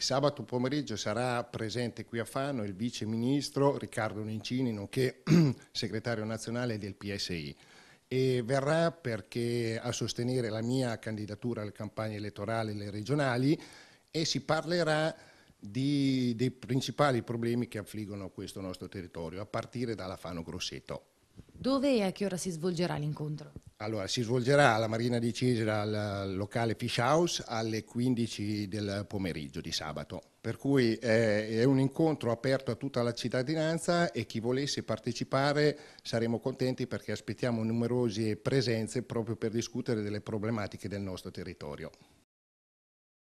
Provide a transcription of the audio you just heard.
Sabato pomeriggio sarà presente qui a Fano il vice ministro Riccardo Nencini, nonché segretario nazionale del PSI e verrà perché a sostenere la mia candidatura alle campagne elettorali e alle regionali e si parlerà di, dei principali problemi che affliggono questo nostro territorio, a partire dalla Fano Grosseto. Dove e a che ora si svolgerà l'incontro? Allora, si svolgerà alla Marina di Cesera, al locale Fish House, alle 15 del pomeriggio di sabato. Per cui eh, è un incontro aperto a tutta la cittadinanza e chi volesse partecipare saremo contenti perché aspettiamo numerose presenze proprio per discutere delle problematiche del nostro territorio.